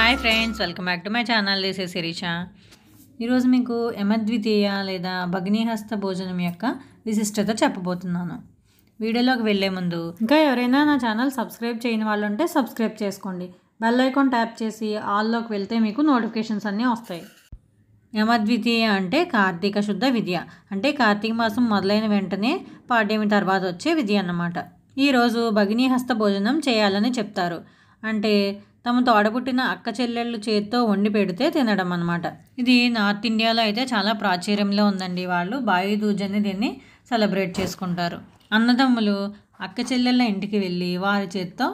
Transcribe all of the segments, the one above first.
hi friends welcome back to my channel this is Sirisha ఈరోజు మీకు యమద్వితీయ లేదా భగ్నీహస్త భోజనం యొక్క విశిష్టత చెప్పబోతున్నాను వీడియోలోకి వెళ్ళే ముందు ఇంకా ఎవరైనా నా ఛానల్ సబ్స్క్రైబ్ చేయని వాళ్ళు ఉంటే సబ్స్క్రైబ్ చేసుకోండి బెల్ ఐకాన్ ట్యాప్ చేసి ఆల్లోకి వెళ్తే మీకు నోటిఫికేషన్స్ అన్నీ వస్తాయి యమద్వితీయ అంటే కార్తీక శుద్ధ విద్య అంటే కార్తీక మాసం మొదలైన వెంటనే పాడ్యమి తర్వాత వచ్చే విద్య అన్నమాట ఈరోజు భగినీహస్త భోజనం చేయాలని చెప్తారు అంటే తమ తోడబుట్టిన అక్క చెల్లెళ్ళు చేత్తో వండి పెడితే తినడం అనమాట ఇది నార్త్ ఇండియాలో అయితే చాలా ప్రాచుర్యంలో ఉందండి వాళ్ళు బాయి దీన్ని సెలబ్రేట్ చేసుకుంటారు అన్నదమ్ములు అక్క చెల్లెళ్ళ ఇంటికి వెళ్ళి వారి చేత్తో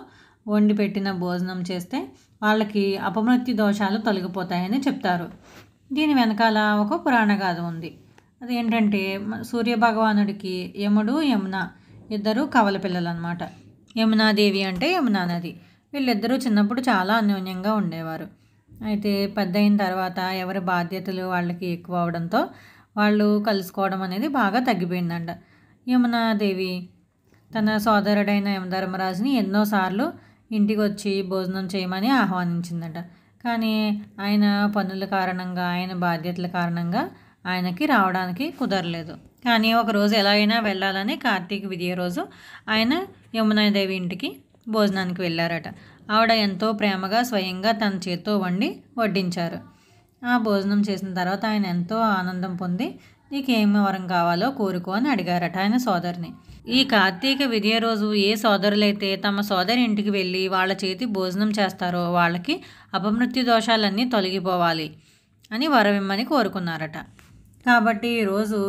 వండి పెట్టిన భోజనం చేస్తే వాళ్ళకి అపమృత్యు దోషాలు తొలగిపోతాయని చెప్తారు దీని వెనకాల ఒక పురాణ గాథ ఉంది అదేంటంటే సూర్యభగవానుడికి యముడు యమున ఇద్దరు కవల పిల్లలు అనమాట యమునాదేవి అంటే యమునా నది వీళ్ళిద్దరూ చిన్నప్పుడు చాలా అన్యోన్యంగా ఉండేవారు అయితే పెద్ద అయిన తర్వాత ఎవరి బాధ్యతలు వాళ్ళకి ఎక్కువ అవడంతో వాళ్ళు కలుసుకోవడం అనేది బాగా తగ్గిపోయిందంట యమునాదేవి తన సోదరుడైన యమధర్మరాజుని ఎన్నోసార్లు ఇంటికి వచ్చి భోజనం చేయమని ఆహ్వానించిందట కానీ ఆయన పనుల కారణంగా ఆయన బాధ్యతల కారణంగా ఆయనకి రావడానికి కుదరలేదు కానీ ఒకరోజు ఎలా అయినా వెళ్ళాలని కార్తీక విజయ రోజు ఆయన యమునాదేవి ఇంటికి భోజనానికి వెళ్ళారట ఆవిడ ఎంతో ప్రేమగా స్వయంగా తన చేతితో వండి వడ్డించారు ఆ భోజనం చేసిన తర్వాత ఆయన ఎంతో ఆనందం పొంది ఏమి వరం కావాలో కోరుకో అని అడిగారట ఆయన సోదరిని ఈ కార్తీక విజయ రోజు ఏ సోదరులైతే తమ సోదరి ఇంటికి వెళ్ళి వాళ్ళ చేతి భోజనం చేస్తారో వాళ్ళకి అపమృత్యు దోషాలన్నీ తొలగిపోవాలి అని వరవిమ్మని కోరుకున్నారట కాబట్టి ఈరోజు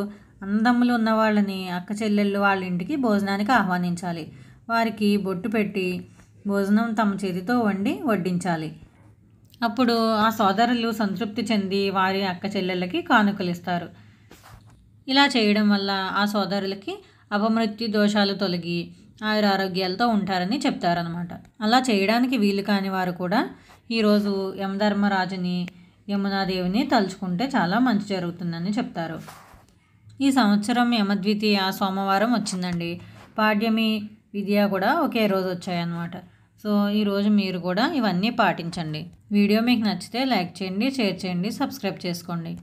అందములు ఉన్న వాళ్ళని అక్క చెల్లెళ్ళు వాళ్ళ ఇంటికి భోజనానికి ఆహ్వానించాలి వారికి బొట్టు పెట్టి భోజనం తమ చేతితో వండి వడ్డించాలి అప్పుడు ఆ సోదరులు సంతృప్తి చెంది వారి అక్క చెల్లెళ్ళకి కానుకలు ఇస్తారు ఇలా చేయడం వల్ల ఆ సోదరులకి అపమృత్యు దోషాలు తొలగి ఆయురు ఆరోగ్యాలతో ఉంటారని చెప్తారనమాట అలా చేయడానికి వీలు కాని వారు కూడా ఈరోజు యమధర్మరాజుని యమునాదేవిని తలుచుకుంటే చాలా మంచి జరుగుతుందని చెప్తారు ఈ సంవత్సరం యమద్వితీయ సోమవారం వచ్చిందండి పాడ్యమి విద్య కూడా ఒకే రోజు వచ్చాయన్నమాట సో ఈరోజు మీరు కూడా ఇవన్నీ పాటించండి వీడియో మీకు నచ్చితే లైక్ చేయండి షేర్ చేయండి సబ్స్క్రైబ్ చేసుకోండి